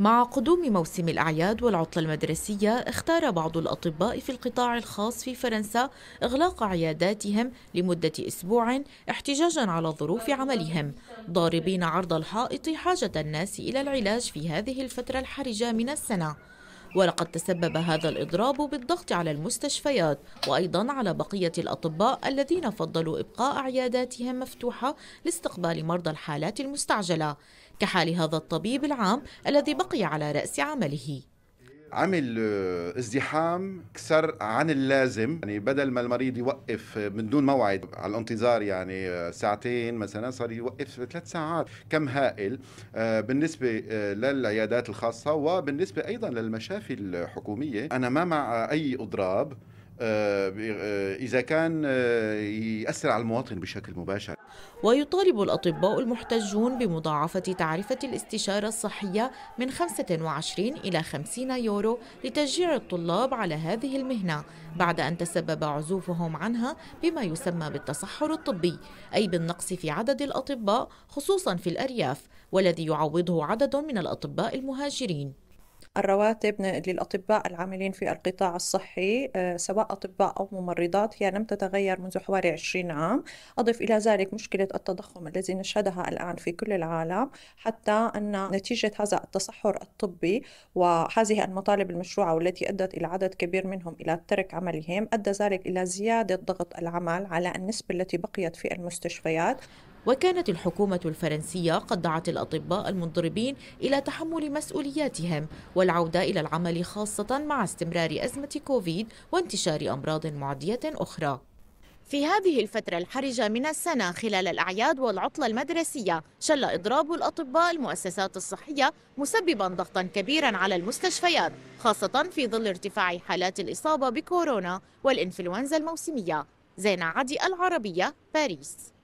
مع قدوم موسم الأعياد والعطلة المدرسية اختار بعض الأطباء في القطاع الخاص في فرنسا إغلاق عياداتهم لمدة أسبوع احتجاجا على ظروف عملهم ضاربين عرض الحائط حاجة الناس إلى العلاج في هذه الفترة الحرجة من السنة ولقد تسبب هذا الإضراب بالضغط على المستشفيات وأيضا على بقية الأطباء الذين فضلوا إبقاء عياداتهم مفتوحة لاستقبال مرضى الحالات المستعجلة كحال هذا الطبيب العام الذي بقي على رأس عمله عمل آه، ازدحام كسر عن اللازم يعني بدل ما المريض يوقف آه، من دون موعد على الانتظار يعني آه، ساعتين مثلا صار يوقف ثلاث ساعات كم هائل بالنسبة للعيادات الخاصة وبالنسبة أيضا للمشافي الحكومية أنا ما مع أي إضراب آه، إذا كان آه، يأثر على المواطن بشكل مباشر ويطالب الأطباء المحتجون بمضاعفة تعرفة الاستشارة الصحية من 25 إلى 50 يورو لتشجيع الطلاب على هذه المهنة بعد أن تسبب عزوفهم عنها بما يسمى بالتصحر الطبي أي بالنقص في عدد الأطباء خصوصا في الأرياف والذي يعوضه عدد من الأطباء المهاجرين الرواتب للأطباء العاملين في القطاع الصحي آه، سواء أطباء أو ممرضات هي لم تتغير منذ حوالي 20 عام أضف إلى ذلك مشكلة التضخم الذي نشهدها الآن في كل العالم حتى أن نتيجة هذا التصحر الطبي وهذه المطالب المشروعة والتي أدت إلى عدد كبير منهم إلى ترك عملهم أدى ذلك إلى زيادة ضغط العمل على النسبة التي بقيت في المستشفيات وكانت الحكومة الفرنسية قد دعت الأطباء المنضربين إلى تحمل مسؤولياتهم والعودة إلى العمل خاصة مع استمرار أزمة كوفيد وانتشار أمراض معدية أخرى في هذه الفترة الحرجة من السنة خلال الأعياد والعطلة المدرسية شل إضراب الأطباء المؤسسات الصحية مسببا ضغطا كبيرا على المستشفيات خاصة في ظل ارتفاع حالات الإصابة بكورونا والإنفلونزا الموسمية زينة عدي العربية باريس